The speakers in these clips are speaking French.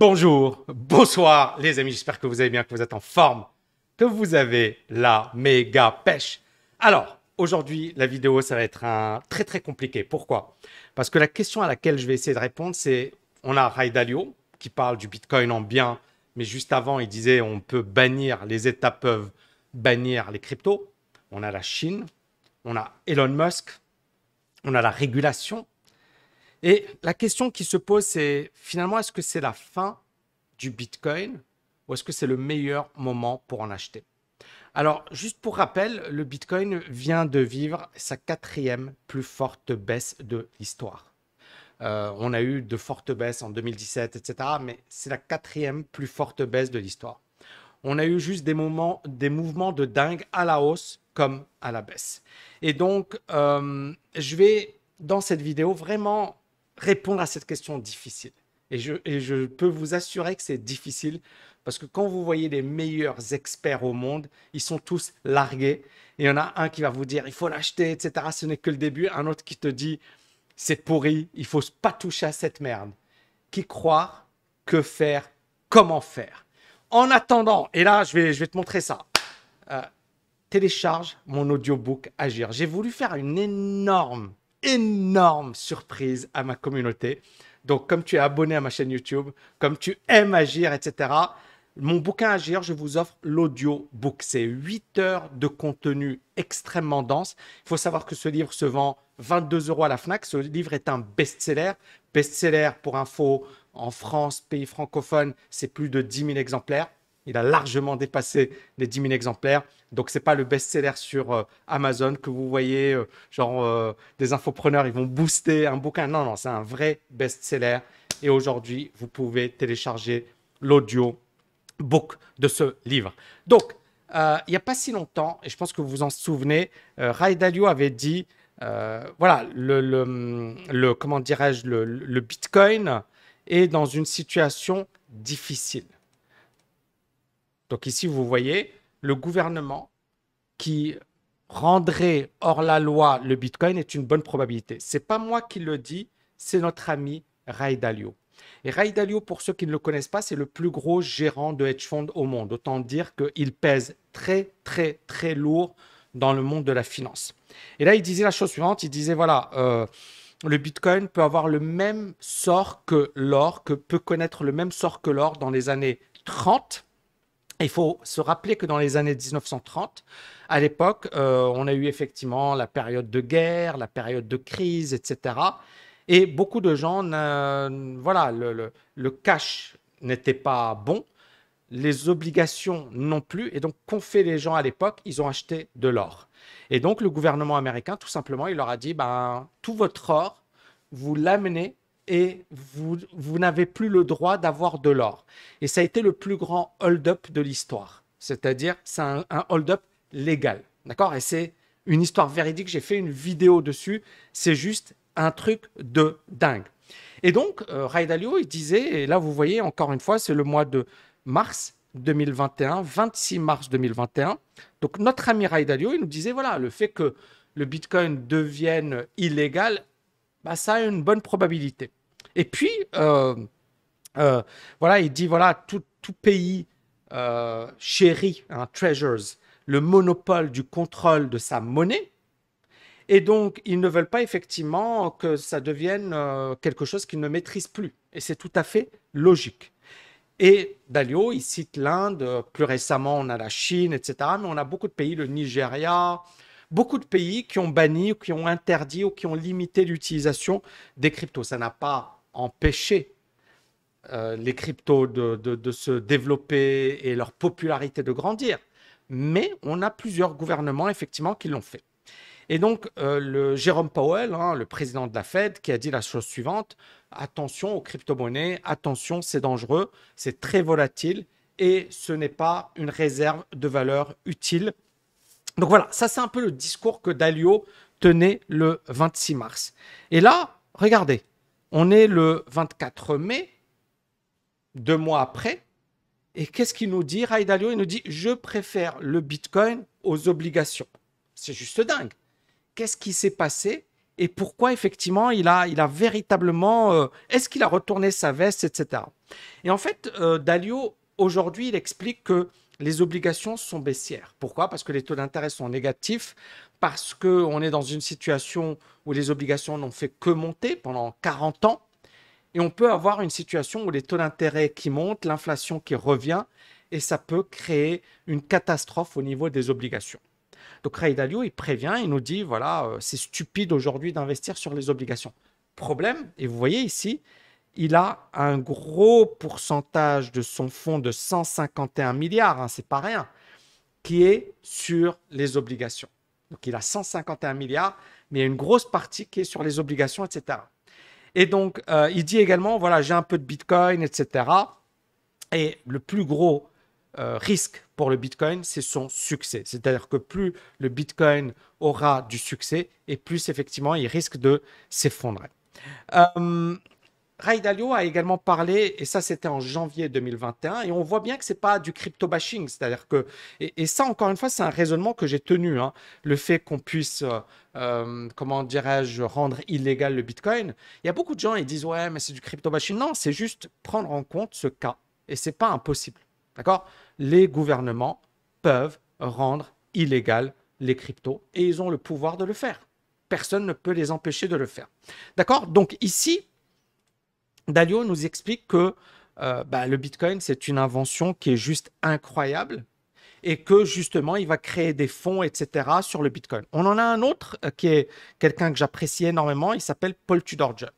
Bonjour, bonsoir les amis, j'espère que vous allez bien, que vous êtes en forme, que vous avez la méga pêche. Alors, aujourd'hui, la vidéo, ça va être un très très compliqué. Pourquoi Parce que la question à laquelle je vais essayer de répondre, c'est on a Ray Dalio qui parle du Bitcoin en bien, mais juste avant, il disait on peut bannir, les États peuvent bannir les cryptos. On a la Chine, on a Elon Musk, on a la régulation, et la question qui se pose, c'est finalement, est-ce que c'est la fin du Bitcoin ou est-ce que c'est le meilleur moment pour en acheter Alors, juste pour rappel, le Bitcoin vient de vivre sa quatrième plus forte baisse de l'histoire. Euh, on a eu de fortes baisses en 2017, etc., mais c'est la quatrième plus forte baisse de l'histoire. On a eu juste des, moments, des mouvements de dingue à la hausse comme à la baisse. Et donc, euh, je vais, dans cette vidéo, vraiment répondre à cette question difficile. Et je, peux vous assurer que c'est difficile parce que quand vous voyez les meilleurs experts au monde, ils sont tous largués. Il y en a un qui va vous dire il faut l'acheter, etc. Ce n'est que le début. Un autre qui te dit c'est pourri, il faut pas toucher à cette merde. Qui croire, que faire, comment faire. En attendant, et là je vais, te montrer ça. Euh, télécharge mon audiobook Agir. J'ai voulu faire une énorme énorme surprise à ma communauté. Donc, comme tu es abonné à ma chaîne YouTube, comme tu aimes agir, etc., mon bouquin Agir, je vous offre l'audiobook. C'est 8 heures de contenu extrêmement dense. Il faut savoir que ce livre se vend 22 euros à la FNAC. Ce livre est un best-seller. Best-seller, pour info, en France, pays francophone, c'est plus de 10 000 exemplaires. Il a largement dépassé les 10 000 exemplaires. Donc, ce n'est pas le best-seller sur euh, Amazon que vous voyez, euh, genre euh, des infopreneurs, ils vont booster un bouquin. Non, non, c'est un vrai best-seller. Et aujourd'hui, vous pouvez télécharger l'audio book de ce livre. Donc, il n'y a pas si longtemps, et je pense que vous vous en souvenez, Ray Dalio avait dit, voilà, le, comment dirais-je, le Bitcoin est dans une situation difficile. Donc ici, vous voyez le gouvernement qui rendrait hors la loi le Bitcoin est une bonne probabilité. C'est pas moi qui le dis, c'est notre ami Ray Dalio. Et Ray Dalio, pour ceux qui ne le connaissent pas, c'est le plus gros gérant de hedge fund au monde. Autant dire qu'il pèse très, très, très lourd dans le monde de la finance. Et là, il disait la chose suivante, il disait, voilà, euh, le Bitcoin peut avoir le même sort que l'or, que peut connaître le même sort que l'or dans les années 30, il faut se rappeler que dans les années 1930, à l'époque, euh, on a eu effectivement la période de guerre, la période de crise, etc. Et beaucoup de gens, voilà, le, le cash n'était pas bon, les obligations non plus. Et donc, qu'ont fait les gens à l'époque Ils ont acheté de l'or. Et donc, le gouvernement américain, tout simplement, il leur a dit, ben, tout votre or, vous l'amenez et vous, n'avez plus le droit d'avoir de l'or. Et ça a été le plus grand hold-up de l'histoire. C'est-à-dire, c'est un, hold-up légal. D'accord Et c'est une histoire véridique. J'ai fait une vidéo dessus. C'est juste un truc de dingue. Et donc, euh, Ray il disait, et là vous voyez encore une fois, c'est le mois de mars 2021, 26 mars 2021. Donc, notre ami Ray Dalio, il nous disait, voilà, le fait que le Bitcoin devienne illégal, bah, ça a une bonne probabilité. Et puis, euh, euh, voilà, il dit, voilà, tout, pays euh, chérit, hein, treasures, le monopole du contrôle de sa monnaie. Et donc, ils ne veulent pas effectivement que ça devienne quelque chose qu'ils ne maîtrisent plus. Et c'est tout à fait logique. Et Dalio, il cite l'Inde, plus récemment on a la Chine, etc. Mais on a beaucoup de pays, le Nigeria, beaucoup de pays qui ont banni ou qui ont interdit ou qui ont limité l'utilisation des cryptos. Ça n'a pas empêcher euh, les cryptos de, se développer et leur popularité de grandir. Mais on a plusieurs gouvernements, effectivement, qui l'ont fait. Et donc, euh, le Jérôme Powell, hein, le président de la Fed, qui a dit la chose suivante, attention aux crypto-monnaies, attention, c'est dangereux, c'est très volatile et ce n'est pas une réserve de valeur utile. Donc voilà, ça c'est un peu le discours que Dalio tenait le 26 mars. Et là, regardez, on est le 24 mai, deux mois après, et qu'est-ce qu'il nous dit, Dalio, Il nous dit Je préfère le bitcoin aux obligations. C'est juste dingue. Qu'est-ce qui s'est passé et pourquoi, effectivement, il a, il a véritablement. Euh, est-ce qu'il a retourné sa veste, etc. Et en fait, euh, Dalio, aujourd'hui, il explique que les obligations sont baissières. Pourquoi Parce que les taux d'intérêt sont négatifs, parce qu'on est dans une situation où les obligations n'ont fait que monter pendant 40 ans, et on peut avoir une situation où les taux d'intérêt qui montent, l'inflation qui revient, et ça peut créer une catastrophe au niveau des obligations. Donc Ray Dalio, il prévient, il nous dit, voilà, euh, c'est stupide aujourd'hui d'investir sur les obligations. Problème, et vous voyez ici, il a un gros pourcentage de son fonds de 151 milliards, hein, c'est pas rien, qui est sur les obligations. Donc il a 151 milliards, mais il y a une grosse partie qui est sur les obligations, etc. Et donc euh, il dit également, voilà, j'ai un peu de Bitcoin, etc. Et le plus gros euh, risque pour le Bitcoin, c'est son succès. C'est-à-dire que plus le Bitcoin aura du succès, et plus effectivement il risque de s'effondrer. Euh, Ray Dalio a également parlé, et ça c'était en janvier 2021, et on voit bien que c'est pas du crypto bashing, c'est-à-dire que, et, ça encore une fois, c'est un raisonnement que j'ai tenu, hein. le fait qu'on puisse, euh, euh, comment dirais-je, rendre illégal le Bitcoin. Il y a beaucoup de gens ils disent ouais, mais c'est du crypto bashing. Non, c'est juste prendre en compte ce cas, et c'est pas impossible, d'accord Les gouvernements peuvent rendre illégal les cryptos, et ils ont le pouvoir de le faire. Personne ne peut les empêcher de le faire, d'accord Donc ici Dalio nous explique que euh, bah, le Bitcoin, c'est une invention qui est juste incroyable et que justement, il va créer des fonds, etc., sur le Bitcoin. On en a un autre euh, qui est quelqu'un que j'apprécie énormément, il s'appelle Paul Tudor Jones.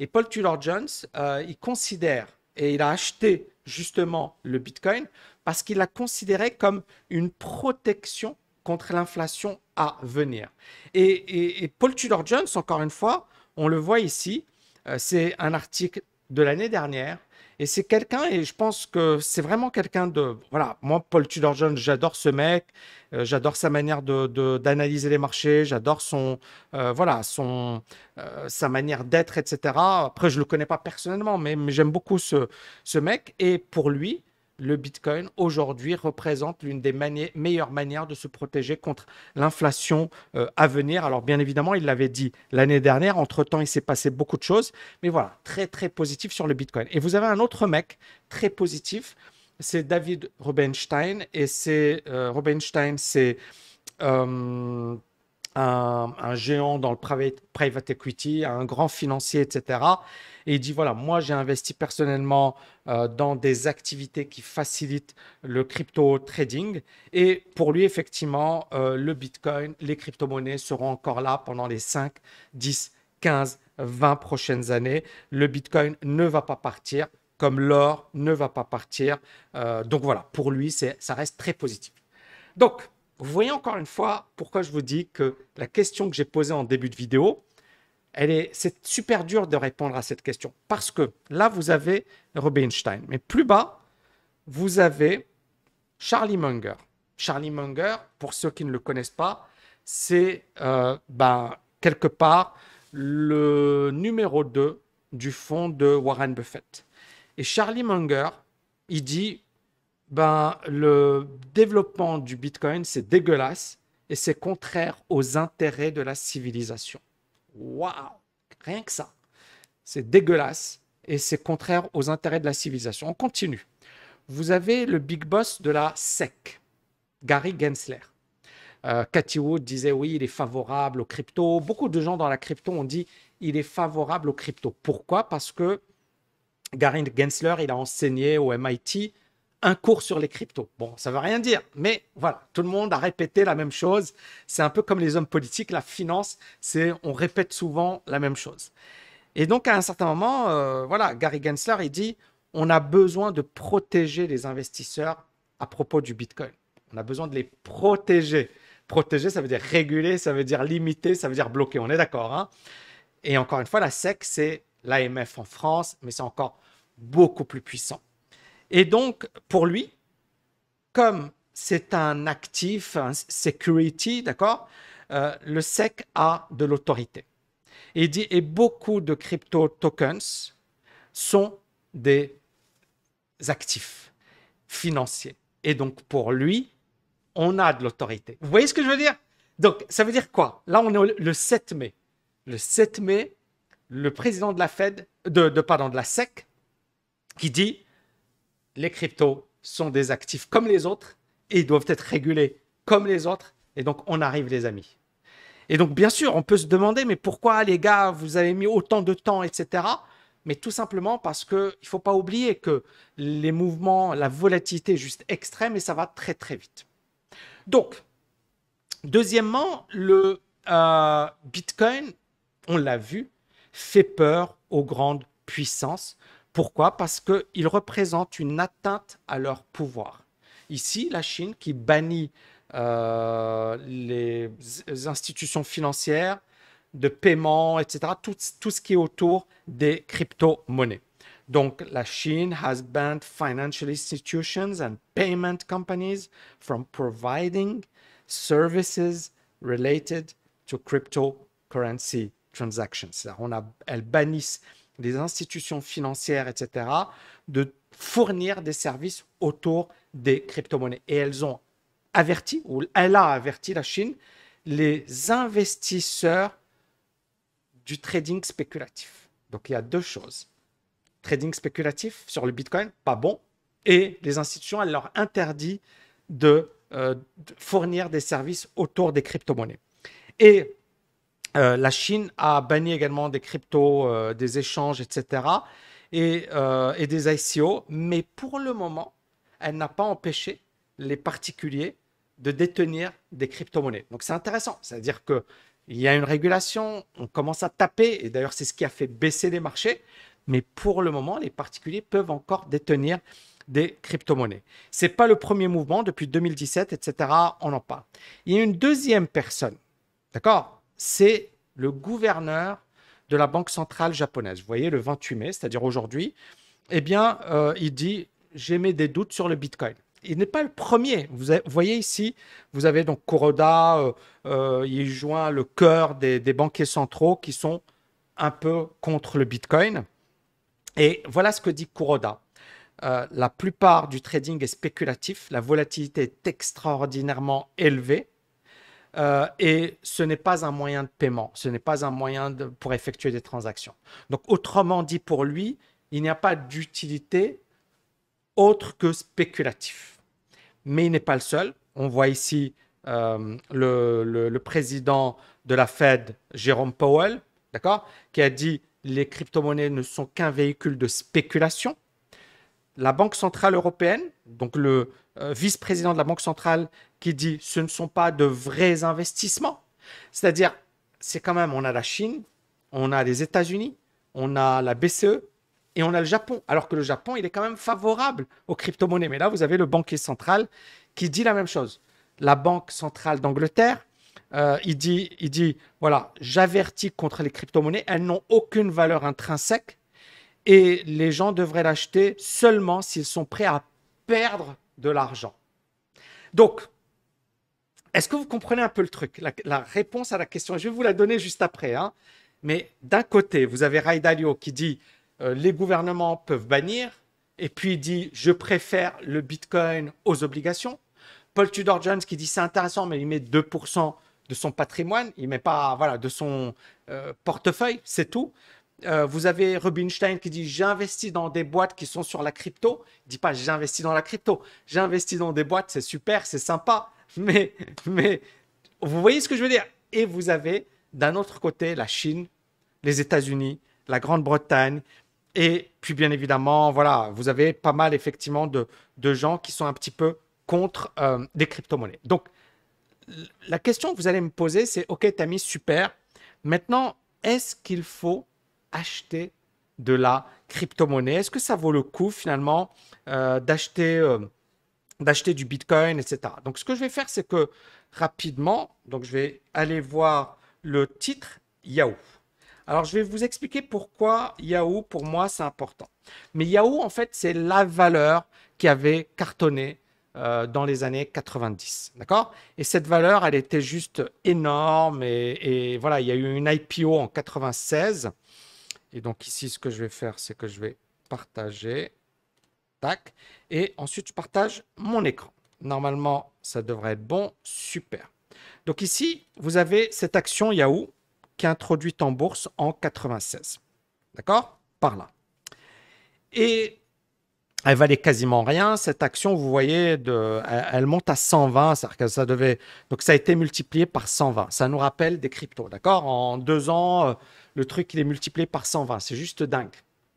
Et Paul Tudor Jones, euh, il considère, et il a acheté justement le Bitcoin, parce qu'il l'a considéré comme une protection contre l'inflation à venir. et Paul Tudor Jones, encore une fois, on le voit ici, euh, c'est un article de l'année dernière. Et c'est quelqu'un, et je pense que c'est vraiment quelqu'un de... Voilà, moi, Paul Tudor Jones, j'adore ce mec, euh, j'adore sa manière d'analyser les marchés, j'adore son... Euh, voilà, sa manière d'être, etc. Après, je ne le connais pas personnellement, mais, j'aime beaucoup ce mec. Et pour lui, le Bitcoin aujourd'hui représente l'une des meilleures manières de se protéger contre l'inflation euh, à venir. Alors bien évidemment, il l'avait dit l'année dernière, entre-temps il s'est passé beaucoup de choses, mais voilà, très très positif sur le Bitcoin. Et vous avez un autre mec très positif, c'est David Rubenstein, et c'est euh, Rubenstein, c'est... Euh, un, géant dans le private, private equity, un grand financier, etc. Et il dit, voilà, moi j'ai investi personnellement euh, dans des activités qui facilitent le crypto trading. Et pour lui, effectivement, euh, le Bitcoin, les crypto-monnaies seront encore là pendant les 5, 10, 15, 20 prochaines années. Le Bitcoin ne va pas partir, comme l'or ne va pas partir. Euh, donc voilà, pour lui, ça reste très positif. Donc, vous voyez encore une fois pourquoi je vous dis que la question que j'ai posée en début de vidéo, elle est, c'est super dur de répondre à cette question parce que là, vous avez Stein. mais plus bas, vous avez Charlie Munger. Charlie Munger, pour ceux qui ne le connaissent pas, c'est euh, ben, quelque part le numéro 2 du fonds de Warren Buffett. Et Charlie Munger, il dit ben, le développement du Bitcoin, c'est dégueulasse et c'est contraire aux intérêts de la civilisation. Waouh Rien que ça. C'est dégueulasse et c'est contraire aux intérêts de la civilisation. On continue. Vous avez le big boss de la SEC, Gary Gensler. Euh, Cathy Wood disait oui, il est favorable aux crypto. Beaucoup de gens dans la crypto ont dit il est favorable aux crypto. Pourquoi Parce que Gary Gensler, il a enseigné au MIT un cours sur les cryptos. Bon, ça veut rien dire, mais voilà, tout le monde a répété la même chose. C'est un peu comme les hommes politiques, la finance, c'est on répète souvent la même chose. Et donc à un certain moment, euh, voilà, Gary Gensler, il dit, on a besoin de protéger les investisseurs à propos du Bitcoin. On a besoin de les protéger. Protéger, ça veut dire réguler, ça veut dire limiter, ça veut dire bloquer. On est d'accord. Hein. Et encore une fois, la SEC, c'est l'AMF en France, mais c'est encore beaucoup plus puissant. Et donc, pour lui, comme c'est un actif, un security, d'accord euh, Le SEC a de l'autorité. Il et beaucoup de crypto tokens sont des actifs financiers. Et donc, pour lui, on a de l'autorité. Vous voyez ce que je veux dire Donc, ça veut dire quoi Là, on est le 7 mai. Le 7 mai, le président de la Fed, de, de la SEC, qui dit les cryptos sont des actifs comme les autres et ils doivent être régulés comme les autres. Et donc, on arrive, les amis. Et donc, bien sûr, on peut se demander, mais pourquoi, les gars, vous avez mis autant de temps, etc. Mais tout simplement parce qu'il ne faut pas oublier que les mouvements, la volatilité est juste extrême et ça va très, très vite. Donc, deuxièmement, le euh, Bitcoin, on l'a vu, fait peur aux grandes puissances pourquoi Parce qu'ils représentent une atteinte à leur pouvoir. Ici, la Chine qui bannit euh, les institutions financières de paiement, etc., tout, ce qui est autour des crypto-monnaies. Donc, la Chine has banned financial institutions and payment companies from providing services related to cryptocurrency transactions. On a, elles bannissent des institutions financières, etc., de fournir des services autour des crypto-monnaies. Et elles ont averti, ou elle a averti la Chine, les investisseurs du trading spéculatif. Donc il y a deux choses. Trading spéculatif sur le Bitcoin, pas bon. Et les institutions, elles leur interdit euh, de, fournir des services autour des crypto-monnaies. Et euh, la Chine a banni également des cryptos, euh, des échanges, etc. Et, euh, et, des ICO. Mais pour le moment, elle n'a pas empêché les particuliers de détenir des crypto-monnaies. Donc c'est intéressant. C'est-à-dire qu'il y a une régulation, on commence à taper. Et d'ailleurs, c'est ce qui a fait baisser les marchés. Mais pour le moment, les particuliers peuvent encore détenir des crypto-monnaies. Ce n'est pas le premier mouvement. Depuis 2017, etc., on en parle. Il y a une deuxième personne. D'accord c'est le gouverneur de la Banque centrale japonaise. Vous voyez, le 28 mai, c'est-à-dire aujourd'hui, eh bien, euh, il dit j'ai des doutes sur le Bitcoin. Il n'est pas le premier. Vous, voyez ici, vous avez donc Kuroda, euh, euh, il joint le cœur des, des, banquiers centraux qui sont un peu contre le Bitcoin. Et voilà ce que dit Kuroda. la plupart du trading est spéculatif, la volatilité est extraordinairement élevée, euh, et ce n'est pas un moyen de paiement, ce n'est pas un moyen pour effectuer des transactions. Donc, autrement dit, pour lui, il n'y a pas d'utilité autre que spéculatif. Mais il n'est pas le seul. On voit ici euh, le, président de la Fed, Jérôme Powell, d'accord, qui a dit les crypto-monnaies ne sont qu'un véhicule de spéculation. La Banque centrale européenne, donc le, euh, vice-président de la Banque centrale qui dit ce ne sont pas de vrais investissements. C'est-à-dire, c'est quand même, on a la Chine, on a les États-Unis, on a la BCE et on a le Japon. Alors que le Japon, il est quand même favorable aux crypto-monnaies. Mais là, vous avez le banquier central qui dit la même chose. La Banque centrale d'Angleterre, euh, il, dit, il dit, voilà, j'avertis contre les crypto-monnaies, elles n'ont aucune valeur intrinsèque et les gens devraient l'acheter seulement s'ils sont prêts à perdre de l'argent. Donc, est-ce que vous comprenez un peu le truc la, réponse à la question, je vais vous la donner juste après. Hein. Mais d'un côté, vous avez Ray Dalio qui dit euh, les gouvernements peuvent bannir, et puis il dit je préfère le Bitcoin aux obligations. Paul Tudor Jones qui dit c'est intéressant, mais il met 2% de son patrimoine, il met pas voilà de son euh, portefeuille, c'est tout. Euh, vous avez Rubinstein qui dit j'investis dans des boîtes qui sont sur la crypto. Il dit pas j'investis dans la crypto, j'investis dans des boîtes, c'est super, c'est sympa, mais mais vous voyez ce que je veux dire. Et vous avez d'un autre côté la Chine, les États-Unis, la Grande-Bretagne et puis bien évidemment voilà vous avez pas mal effectivement de gens qui sont un petit peu contre euh, des crypto-monnaies. Donc la question que vous allez me poser c'est ok Tammy super. Maintenant est-ce qu'il faut acheter de la crypto-monnaie Est-ce que ça vaut le coup finalement euh, d'acheter euh, d'acheter du Bitcoin, etc. Donc ce que je vais faire, c'est que rapidement, donc je vais aller voir le titre Yahoo. Alors je vais vous expliquer pourquoi Yahoo pour moi c'est important. Mais Yahoo en fait c'est la valeur qui avait cartonné euh, dans les années 90, d'accord Et cette valeur elle était juste énorme et, et voilà il y a eu une IPO en 96 et donc ici, ce que je vais faire, c'est que je vais partager. Tac. Et ensuite, je partage mon écran. Normalement, ça devrait être bon. Super. Donc ici, vous avez cette action Yahoo qui est introduite en bourse en 96. D'accord Par là. Et elle valait quasiment rien. Cette action, vous voyez, elle, monte à 120, ça devait. Donc ça a été multiplié par 120. Ça nous rappelle des cryptos, d'accord En deux ans, euh, le truc, il est multiplié par 120. C'est juste dingue.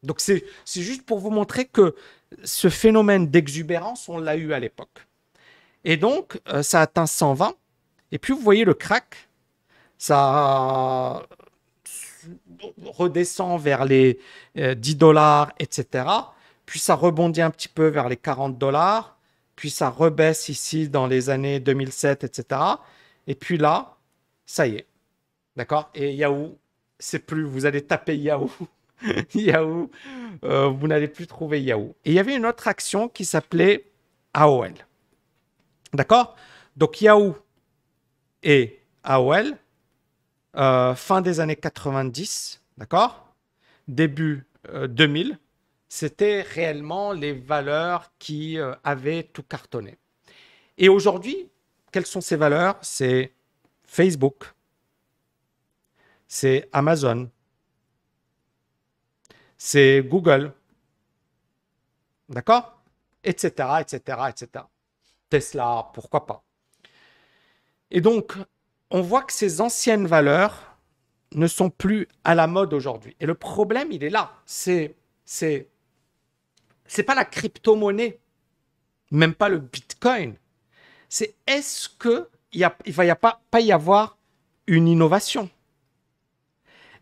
Donc c'est juste pour vous montrer que ce phénomène d'exubérance, on l'a eu à l'époque. Et donc, euh, ça atteint 120. Et puis, vous voyez le crack, ça euh, redescend vers les 10 dollars, etc. Puis ça rebondit un petit peu vers les 40 dollars. Puis ça rebaisse ici dans les années 2007, etc. Et puis là, ça y est. D'accord Et Yahoo, c'est plus. Vous allez taper Yahoo. Yahoo, euh, vous n'allez plus trouver Yahoo. Et il y avait une autre action qui s'appelait AOL. D'accord Donc Yahoo et AOL, euh, fin des années 90, d'accord Début 2000, euh, c'était réellement les valeurs qui euh, avaient tout cartonné. Et aujourd'hui, quelles sont ces valeurs C'est Facebook, c'est Amazon, c'est Google, d'accord Etc., etc., etc. Tesla, pourquoi pas Et donc, on voit que ces anciennes valeurs ne sont plus à la mode aujourd'hui. Et le problème, il est là. C'est, c'est c'est pas la crypto-monnaie, même pas le bitcoin. C'est est-ce qu'il ne va y a pas, y avoir une innovation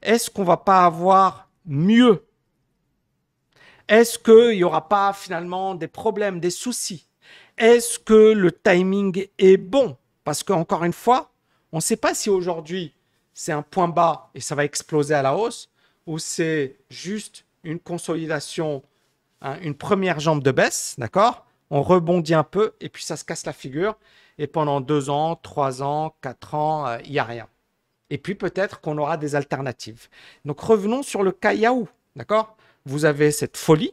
Est-ce qu'on va pas avoir mieux Est-ce qu'il n'y aura pas finalement des problèmes, des soucis Est-ce que le timing est bon Parce qu'encore une fois, on ne sait pas si aujourd'hui c'est un point bas et ça va exploser à la hausse ou c'est juste une consolidation Hein, une première jambe de baisse, d'accord On rebondit un peu et puis ça se casse la figure. Et pendant deux ans, trois ans, quatre ans, il euh, n'y a rien. Et puis peut-être qu'on aura des alternatives. Donc revenons sur le cas Yahoo, d'accord Vous avez cette folie,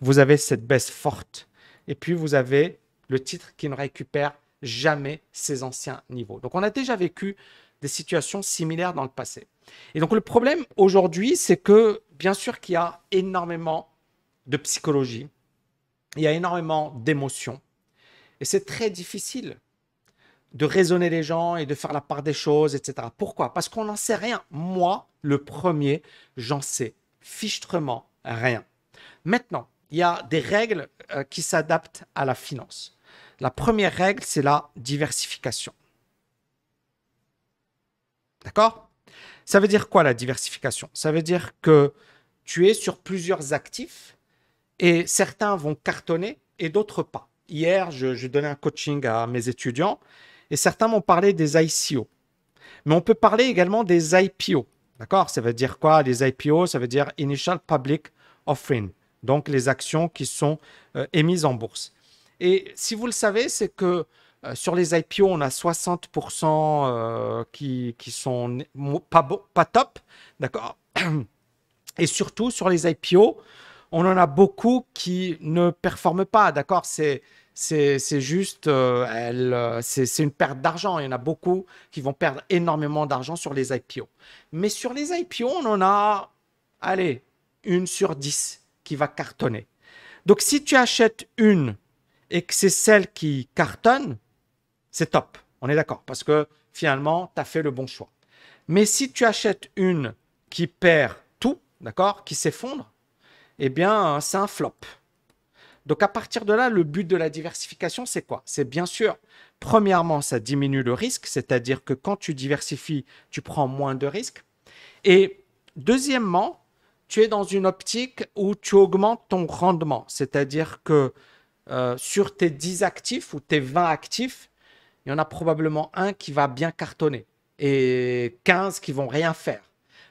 vous avez cette baisse forte, et puis vous avez le titre qui ne récupère jamais ses anciens niveaux. Donc on a déjà vécu des situations similaires dans le passé. Et donc le problème aujourd'hui, c'est que bien sûr qu'il y a énormément de psychologie, il y a énormément d'émotions. Et c'est très difficile de raisonner les gens et de faire la part des choses, etc. Pourquoi Parce qu'on n'en sait rien. Moi, le premier, j'en sais fichtrement rien. Maintenant, il y a des règles euh, qui s'adaptent à la finance. La première règle, c'est la diversification. D'accord Ça veut dire quoi la diversification Ça veut dire que tu es sur plusieurs actifs et certains vont cartonner et d'autres pas. Hier, je, donnais un coaching à mes étudiants et certains m'ont parlé des ICO. Mais on peut parler également des IPO. D'accord Ça veut dire quoi Les IPO, ça veut dire Initial Public Offering. Donc les actions qui sont euh, émises en bourse. Et si vous le savez, c'est que euh, sur les IPO, on a 60% euh, qui, qui sont pas, pas top, d'accord Et surtout, sur les IPO, on en a beaucoup qui ne performent pas, d'accord C'est c'est juste, euh, euh, c'est une perte d'argent. Il y en a beaucoup qui vont perdre énormément d'argent sur les IPO. Mais sur les IPO, on en a, allez, une sur dix qui va cartonner. Donc si tu achètes une et que c'est celle qui cartonne, c'est top. On est d'accord, parce que finalement, tu as fait le bon choix. Mais si tu achètes une qui perd tout, d'accord, qui s'effondre, eh bien, euh, c'est un flop. Donc à partir de là, le but de la diversification, c'est quoi C'est bien sûr, premièrement, ça diminue le risque, c'est-à-dire que quand tu diversifies, tu prends moins de risques. Et deuxièmement, tu es dans une optique où tu augmentes ton rendement, c'est-à-dire que euh, sur tes 10 actifs ou tes 20 actifs, il y en a probablement un qui va bien cartonner et 15 qui vont rien faire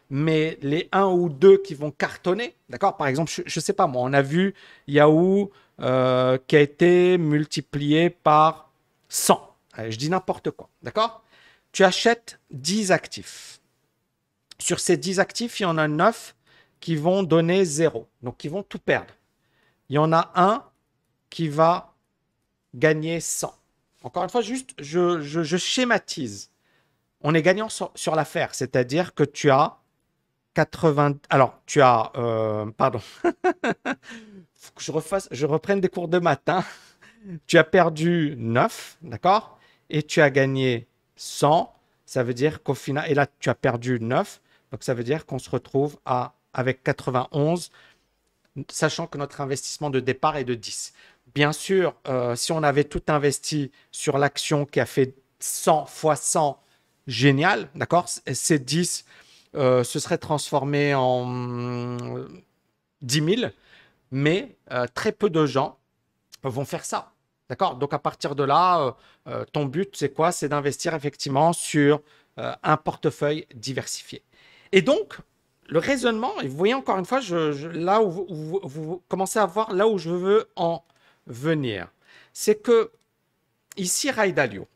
mais les un ou deux qui vont cartonner, d'accord Par exemple, je, ne sais pas moi, on a vu Yahoo euh, qui a été multiplié par 100. je dis n'importe quoi, d'accord Tu achètes 10 actifs. Sur ces 10 actifs, il y en a 9 qui vont donner 0, donc qui vont tout perdre. Il y en a un qui va gagner 100. Encore une fois, juste, je, schématise. On est gagnant sur l'affaire, c'est-à-dire que tu as 80. Alors, tu as. Euh, pardon. je, refasse, je reprenne des cours de matin. Hein. tu as perdu 9, d'accord Et tu as gagné 100. Ça veut dire qu'au final. Et là, tu as perdu 9. Donc, ça veut dire qu'on se retrouve à, avec 91, sachant que notre investissement de départ est de 10. Bien sûr, euh, si on avait tout investi sur l'action qui a fait 100 fois 100, génial, d'accord C'est 10 euh, ce se serait transformé en 10 000, mais euh, très peu de gens vont faire ça. D'accord Donc à partir de là, euh, ton but, c'est quoi C'est d'investir effectivement sur un portefeuille diversifié. Et donc, le raisonnement, et vous voyez encore une fois, je, là où vous, commencez à voir là où je veux en venir, c'est que ici, Ray Dalio,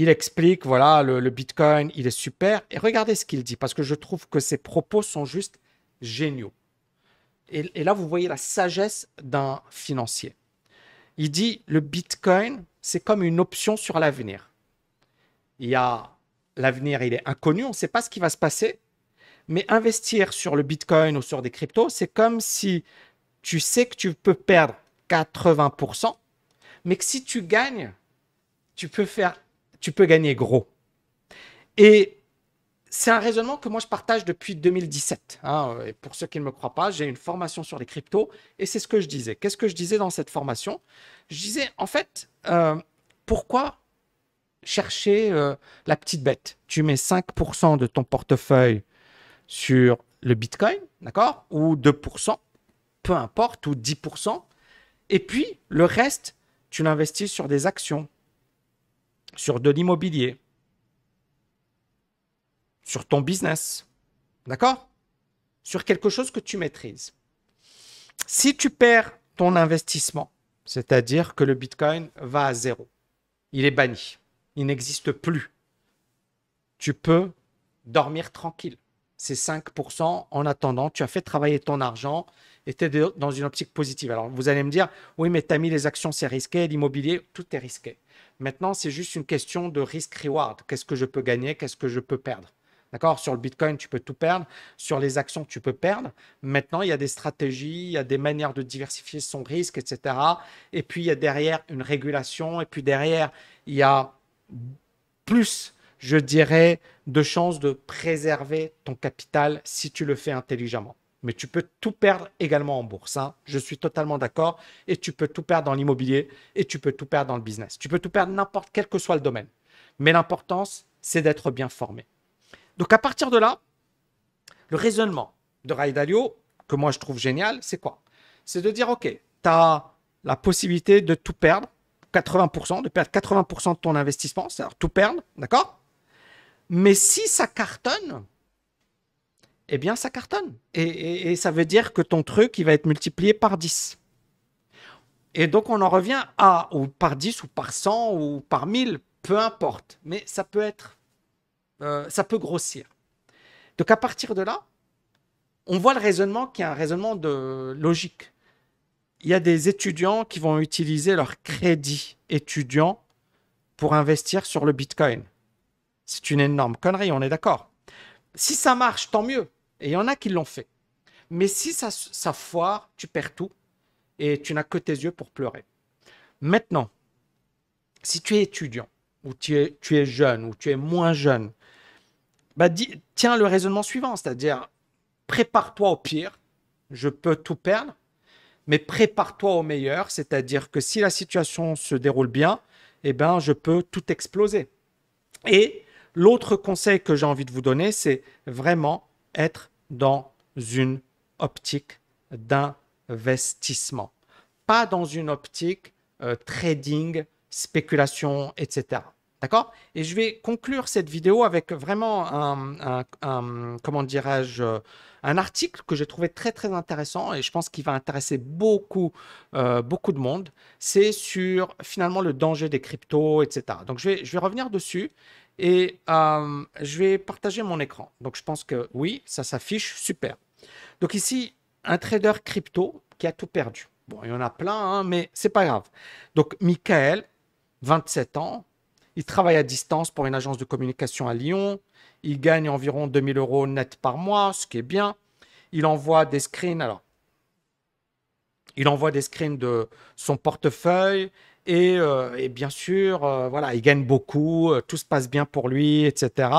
il explique, voilà, le, Bitcoin, il est super. Et regardez ce qu'il dit, parce que je trouve que ses propos sont juste géniaux. Et, là, vous voyez la sagesse d'un financier. Il dit, le Bitcoin, c'est comme une option sur l'avenir. Il y a l'avenir, il est inconnu, on ne sait pas ce qui va se passer. Mais investir sur le Bitcoin ou sur des cryptos, c'est comme si tu sais que tu peux perdre 80%, mais que si tu gagnes, tu peux faire tu peux gagner gros. Et c'est un raisonnement que moi je partage depuis 2017. Hein, et pour ceux qui ne me croient pas, j'ai une formation sur les cryptos et c'est ce que je disais. Qu'est-ce que je disais dans cette formation Je disais en fait, euh, pourquoi chercher euh, la petite bête Tu mets 5% de ton portefeuille sur le Bitcoin, d'accord Ou 2%, peu importe, ou 10%. Et puis le reste, tu l'investis sur des actions, sur de l'immobilier, sur ton business, d'accord Sur quelque chose que tu maîtrises. Si tu perds ton investissement, c'est-à-dire que le Bitcoin va à zéro, il est banni, il n'existe plus, tu peux dormir tranquille. C'est 5%. En attendant, tu as fait travailler ton argent et tu es dans une optique positive. Alors, vous allez me dire, oui, mais tu as mis les actions, c'est risqué, l'immobilier, tout est risqué. Maintenant, c'est juste une question de risk-reward. Qu'est-ce que je peux gagner Qu'est-ce que je peux perdre D'accord Sur le Bitcoin, tu peux tout perdre. Sur les actions, tu peux perdre. Maintenant, il y a des stratégies, il y a des manières de diversifier son risque, etc. Et puis, il y a derrière une régulation. Et puis derrière, il y a plus, je dirais, de chances de préserver ton capital si tu le fais intelligemment mais tu peux tout perdre également en bourse. Hein. Je suis totalement d'accord. Et tu peux tout perdre dans l'immobilier et tu peux tout perdre dans le business. Tu peux tout perdre n'importe quel que soit le domaine. Mais l'importance, c'est d'être bien formé. Donc à partir de là, le raisonnement de Ray Dalio, que moi je trouve génial, c'est quoi C'est de dire, OK, tu as la possibilité de tout perdre, 80%, de perdre 80% de ton investissement, c'est-à-dire tout perdre, d'accord Mais si ça cartonne, eh bien, ça cartonne. Et, ça veut dire que ton truc, il va être multiplié par 10. Et donc, on en revient à, ou par 10, ou par 100, ou par 1000, peu importe. Mais ça peut être, euh, ça peut grossir. Donc, à partir de là, on voit le raisonnement qui est un raisonnement de logique. Il y a des étudiants qui vont utiliser leur crédit étudiant pour investir sur le Bitcoin. C'est une énorme connerie, on est d'accord. Si ça marche, tant mieux. Et il y en a qui l'ont fait. Mais si ça, foire, tu perds tout et tu n'as que tes yeux pour pleurer. Maintenant, si tu es étudiant, ou tu es, tu es jeune, ou tu es moins jeune, bah tiens le raisonnement suivant, c'est-à-dire prépare-toi au pire, je peux tout perdre, mais prépare-toi au meilleur, c'est-à-dire que si la situation se déroule bien, eh ben, je peux tout exploser. Et l'autre conseil que j'ai envie de vous donner, c'est vraiment être dans une optique d'investissement, pas dans une optique euh, trading, spéculation, etc. D'accord Et je vais conclure cette vidéo avec vraiment un, comment dirais-je, un article que j'ai trouvé très très intéressant et je pense qu'il va intéresser beaucoup euh, beaucoup de monde. C'est sur finalement le danger des cryptos, etc. Donc je vais, je vais revenir dessus et euh, je vais partager mon écran. Donc je pense que oui, ça s'affiche, super. Donc ici, un trader crypto qui a tout perdu. Bon, il y en a plein, mais hein, mais c'est pas grave. Donc Michael, 27 ans, il travaille à distance pour une agence de communication à Lyon. Il gagne environ 2000 euros net par mois, ce qui est bien. Il envoie des screens. Alors, il envoie des screens de son portefeuille. Euh, et, bien sûr, euh, voilà, il gagne beaucoup, euh, tout se passe bien pour lui, etc.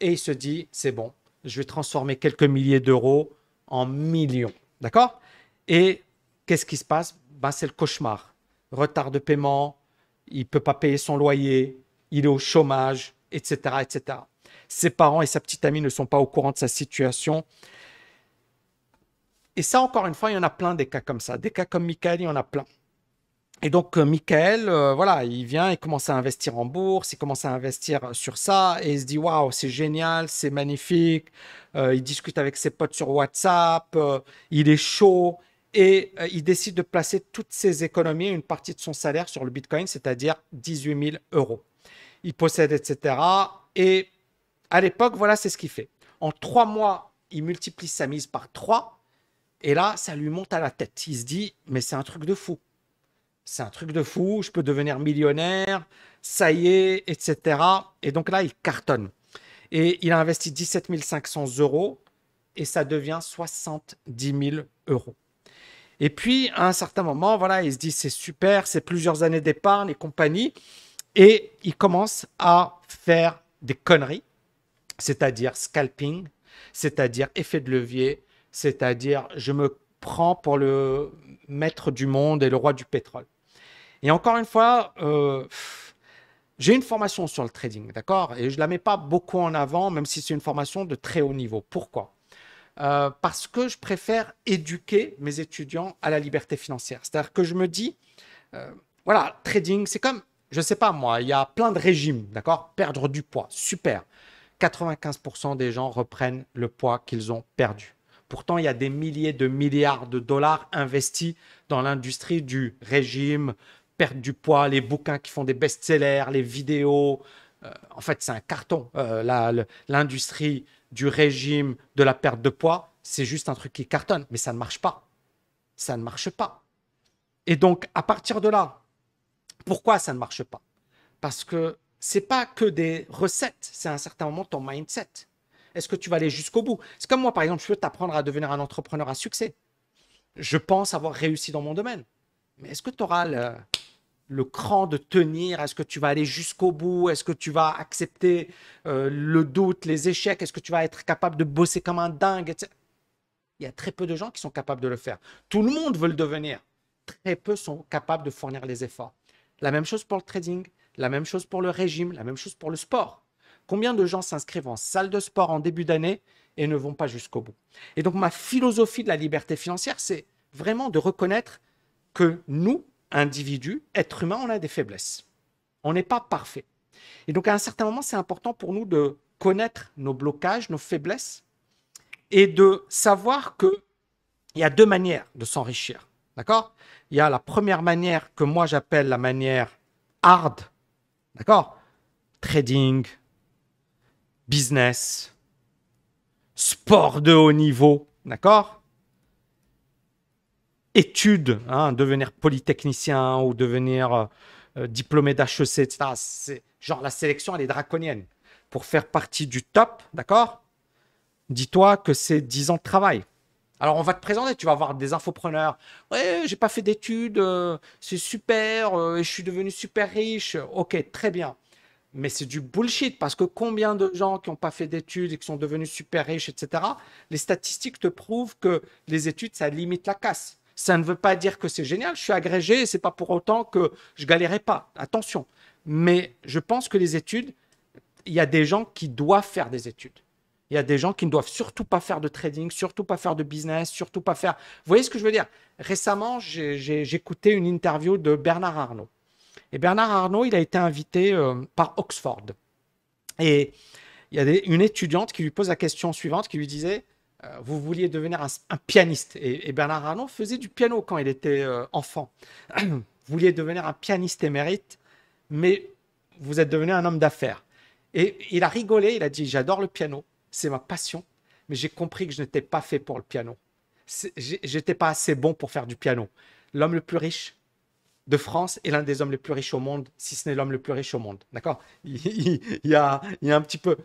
Et il se dit, c'est bon, je vais transformer quelques milliers d'euros en millions. D'accord Et qu'est-ce qui se passe ben, C'est le cauchemar. Retard de paiement, il ne peut pas payer son loyer, il est au chômage, etc. etc. Ses parents et sa petite amie ne sont pas au courant de sa situation. Et ça, encore une fois, il y en a plein des cas comme ça. Des cas comme Michael, il y en a plein. Et donc, euh, Michael, euh, voilà, il vient, il commence à investir en bourse, il commence à investir sur ça, et il se dit waouh, c'est génial, c'est magnifique. Euh, il discute avec ses potes sur WhatsApp, il est chaud, et il décide de placer toutes ses économies, une partie de son salaire sur le Bitcoin, c'est-à-dire 18 000 euros. Il possède, etc. Et à l'époque, voilà, c'est ce qu'il fait. En trois mois, il multiplie sa mise par trois, et là, ça lui monte à la tête. Il se dit mais c'est un truc de fou c'est un truc de fou, je peux devenir millionnaire, ça y est, etc. Et donc là, il cartonne. Et il a investi 17 500 euros et ça devient 70 000 euros. Et puis, à un certain moment, voilà, il se dit c'est super, c'est plusieurs années d'épargne et compagnie. Et il commence à faire des conneries, c'est-à-dire scalping, c'est-à-dire effet de levier, c'est-à-dire je me prend pour le maître du monde et le roi du pétrole. Et encore une fois, euh, j'ai une formation sur le trading, d'accord Et je ne la mets pas beaucoup en avant, même si c'est une formation de très haut niveau. Pourquoi euh, Parce que je préfère éduquer mes étudiants à la liberté financière. C'est-à-dire que je me dis, euh, voilà, trading, c'est comme, je ne sais pas moi, il y a plein de régimes, d'accord Perdre du poids, super. 95% des gens reprennent le poids qu'ils ont perdu. Pourtant, il y a des milliers de milliards de dollars investis dans l'industrie du régime, perte du poids, les bouquins qui font des best-sellers, les vidéos. Euh, en fait, c'est un carton. Euh, l'industrie du régime, de la perte de poids, c'est juste un truc qui cartonne, mais ça ne marche pas. Ça ne marche pas. Et donc, à partir de là, pourquoi ça ne marche pas Parce que c'est pas que des recettes, c'est un certain moment ton mindset. Est-ce que tu vas aller jusqu'au bout C'est comme moi, par exemple, je veux t'apprendre à devenir un entrepreneur à succès. Je pense avoir réussi dans mon domaine. Mais est-ce que tu auras le, cran de tenir Est-ce que tu vas aller jusqu'au bout Est-ce que tu vas accepter euh, le doute, les échecs Est-ce que tu vas être capable de bosser comme un dingue Il y a très peu de gens qui sont capables de le faire. Tout le monde veut le devenir. Très peu sont capables de fournir les efforts. La même chose pour le trading, la même chose pour le régime, la même chose pour le sport. Combien de gens s'inscrivent en salle de sport en début d'année et ne vont pas jusqu'au bout Et donc ma philosophie de la liberté financière, c'est vraiment de reconnaître que nous, individus, êtres humains, on a des faiblesses. On n'est pas parfait. Et donc à un certain moment, c'est important pour nous de connaître nos blocages, nos faiblesses, et de savoir qu'il il y a deux manières de s'enrichir. D'accord Il y a la première manière que moi j'appelle la manière hard. D'accord Trading, business, sport de haut niveau, d'accord Études, hein, devenir polytechnicien ou devenir euh, euh, diplômé d'HEC, etc. Genre la sélection, elle est draconienne. Pour faire partie du top, d'accord Dis-toi que c'est 10 ans de travail. Alors, on va te présenter, tu vas voir des infopreneurs. Ouais, j'ai pas fait d'études, euh, c'est super, je suis devenu super riche. Ok, très bien. Mais c'est du bullshit parce que combien de gens qui n'ont pas fait d'études et qui sont devenus super riches, etc., les statistiques te prouvent que les études, ça limite la casse. Ça ne veut pas dire que c'est génial, je suis agrégé et c'est pas pour autant que je galérerai pas. Attention. Mais je pense que les études, il y a des gens qui doivent faire des études. Il y a des gens qui ne doivent surtout pas faire de trading, surtout pas faire de business, surtout pas faire. Vous voyez ce que je veux dire Récemment, j'ai écouté une interview de Bernard Arnault. Et Bernard Arnault, il a été invité euh, par Oxford. Et il y a une étudiante qui lui pose la question suivante, qui lui disait euh, Vous vouliez devenir un, pianiste. Et, Bernard Arnault faisait du piano quand il était euh, enfant. vous vouliez devenir un pianiste émérite, mais vous êtes devenu un homme d'affaires. Et il a rigolé, il a dit J'adore le piano, c'est ma passion, mais j'ai compris que je n'étais pas fait pour le piano. J'étais pas assez bon pour faire du piano. L'homme le plus riche, de France est l'un des hommes les plus riches au monde, si ce n'est l'homme le plus riche au monde. D'accord il, y a, il y a un petit peu.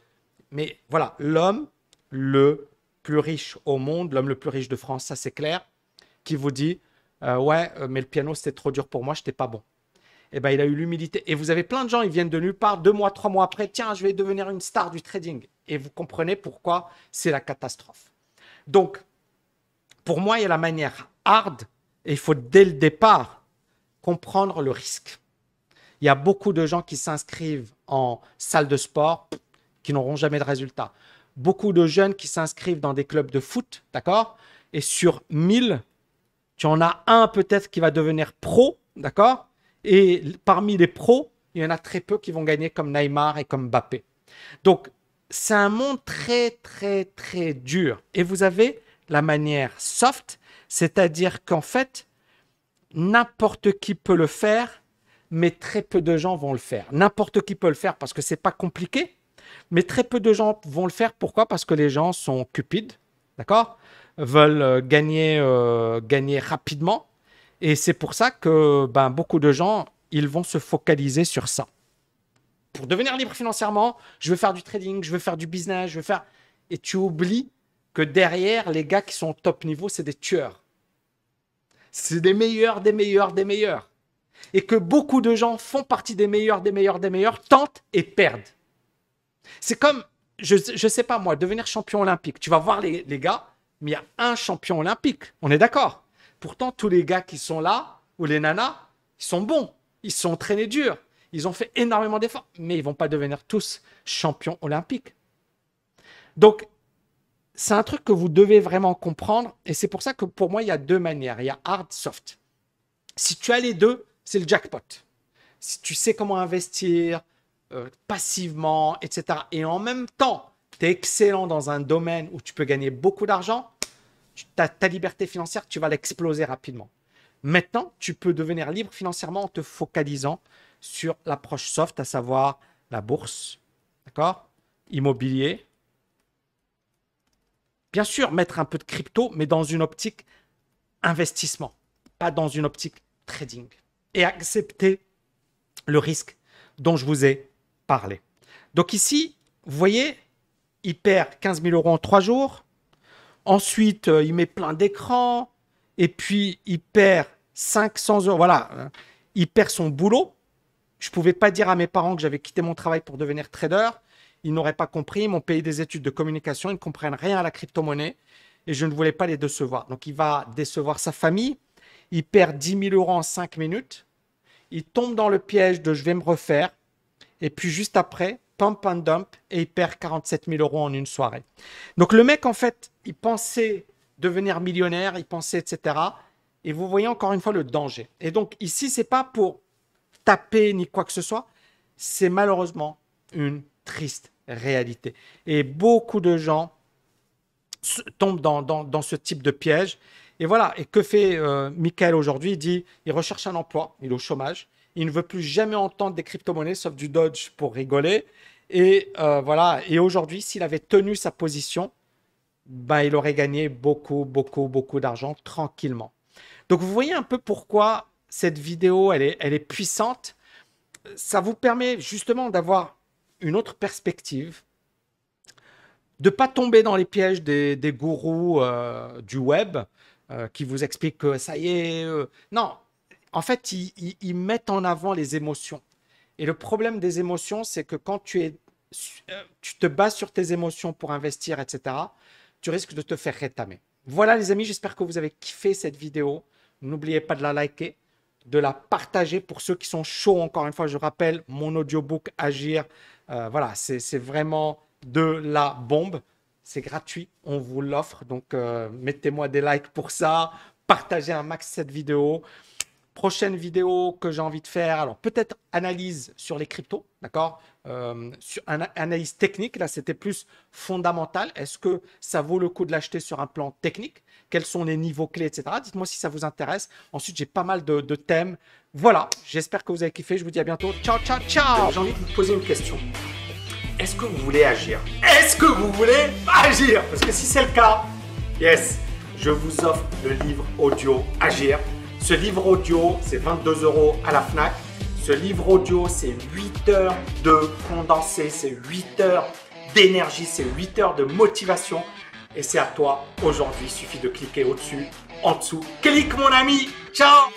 Mais voilà, l'homme le plus riche au monde, l'homme le plus riche de France, ça c'est clair, qui vous dit euh, Ouais, euh, mais le piano c'était trop dur pour moi, je n'étais pas bon. Eh bien, il a eu l'humilité. Et vous avez plein de gens, ils viennent de nulle part, deux mois, trois mois après, tiens, je vais devenir une star du trading. Et vous comprenez pourquoi c'est la catastrophe. Donc, pour moi, il y a la manière hard, et il faut dès le départ comprendre le risque. Il y a beaucoup de gens qui s'inscrivent en salle de sport qui n'auront jamais de résultats. Beaucoup de jeunes qui s'inscrivent dans des clubs de foot, d'accord Et sur 1000, tu en as un peut-être qui va devenir pro, d'accord Et parmi les pros, il y en a très peu qui vont gagner comme Neymar et comme Mbappé. Donc, c'est un monde très, très, très dur. Et vous avez la manière soft, c'est-à-dire qu'en fait, n'importe qui peut le faire, mais très peu de gens vont le faire. N'importe qui peut le faire parce que c'est pas compliqué, mais très peu de gens vont le faire. Pourquoi Parce que les gens sont cupides, d'accord Veulent euh, gagner, euh, gagner rapidement. Et c'est pour ça que ben, beaucoup de gens, ils vont se focaliser sur ça. Pour devenir libre financièrement, je veux faire du trading, je veux faire du business, je veux faire... Et tu oublies que derrière, les gars qui sont au top niveau, c'est des tueurs. C'est des meilleurs, des meilleurs, des meilleurs. Et que beaucoup de gens font partie des meilleurs, des meilleurs, des meilleurs, tentent et perdent. C'est comme, je ne sais pas moi, devenir champion olympique. Tu vas voir les, gars, mais il y a un champion olympique. On est d'accord. Pourtant, tous les gars qui sont là, ou les nanas, ils sont bons. Ils sont traînés dur. Ils ont fait énormément d'efforts. Mais ils vont pas devenir tous champions olympiques. Donc, c'est un truc que vous devez vraiment comprendre. Et c'est pour ça que pour moi, il y a deux manières. Il y a hard, soft. Si tu as les deux, c'est le jackpot. Si tu sais comment investir euh, passivement, etc. Et en même temps, tu es excellent dans un domaine où tu peux gagner beaucoup d'argent, ta liberté financière, tu vas l'exploser rapidement. Maintenant, tu peux devenir libre financièrement en te focalisant sur l'approche soft, à savoir la bourse, d'accord Immobilier, Bien sûr, mettre un peu de crypto, mais dans une optique investissement, pas dans une optique trading. Et accepter le risque dont je vous ai parlé. Donc ici, vous voyez, il perd 15 000 euros en trois jours. Ensuite, euh, il met plein d'écrans. Et puis, il perd 500 euros. Voilà, hein. il perd son boulot. Je ne pouvais pas dire à mes parents que j'avais quitté mon travail pour devenir trader ils n'auraient pas compris, ils m'ont payé des études de communication, ils ne comprennent rien à la crypto-monnaie et je ne voulais pas les décevoir. Donc il va décevoir sa famille, il perd 10 000 euros en 5 minutes, il tombe dans le piège de je vais me refaire, et puis juste après, pump and dump, et il perd 47 000 euros en une soirée. Donc le mec, en fait, il pensait devenir millionnaire, il pensait, etc. Et vous voyez encore une fois le danger. Et donc ici, c'est pas pour taper ni quoi que ce soit, c'est malheureusement une triste réalité. Et beaucoup de gens tombent dans, dans, ce type de piège. Et voilà, et que fait euh, Michael aujourd'hui Il dit, il recherche un emploi, il est au chômage, il ne veut plus jamais entendre des crypto-monnaies sauf du Dodge pour rigoler. Et euh, voilà, et aujourd'hui, s'il avait tenu sa position, ben, il aurait gagné beaucoup, beaucoup, beaucoup d'argent tranquillement. Donc vous voyez un peu pourquoi cette vidéo, elle est, elle est puissante. Ça vous permet justement d'avoir une autre perspective, de pas tomber dans les pièges des, gourous euh, du web euh, qui vous expliquent que ça y est. Euh, non, en fait, ils, mettent en avant les émotions. Et le problème des émotions, c'est que quand tu, es, tu te bases sur tes émotions pour investir, etc., tu risques de te faire rétamer. Voilà les amis, j'espère que vous avez kiffé cette vidéo. N'oubliez pas de la liker, de la partager pour ceux qui sont chauds. Encore une fois, je rappelle mon audiobook Agir euh, voilà, c'est vraiment de la bombe. C'est gratuit, on vous l'offre. Donc, euh, mettez-moi des likes pour ça. Partagez un max cette vidéo prochaine vidéo que j'ai envie de faire, alors peut-être analyse sur les cryptos, d'accord euh, Sur analyse technique, là c'était plus fondamental. Est-ce que ça vaut le coup de l'acheter sur un plan technique Quels sont les niveaux clés, etc. Dites-moi si ça vous intéresse. Ensuite, j'ai pas mal de, de thèmes. Voilà, j'espère que vous avez kiffé. Je vous dis à bientôt. Ciao, ciao, ciao J'ai envie de vous poser une question. Est-ce que vous voulez agir Est-ce que vous voulez agir Parce que si c'est le cas, yes, je vous offre le livre audio Agir ce livre audio, c'est 22 euros à la FNAC. Ce livre audio, c'est 8 heures de condensé, c'est 8 heures d'énergie, c'est 8 heures de motivation. Et c'est à toi aujourd'hui. Il suffit de cliquer au-dessus, en dessous. Clique mon ami. Ciao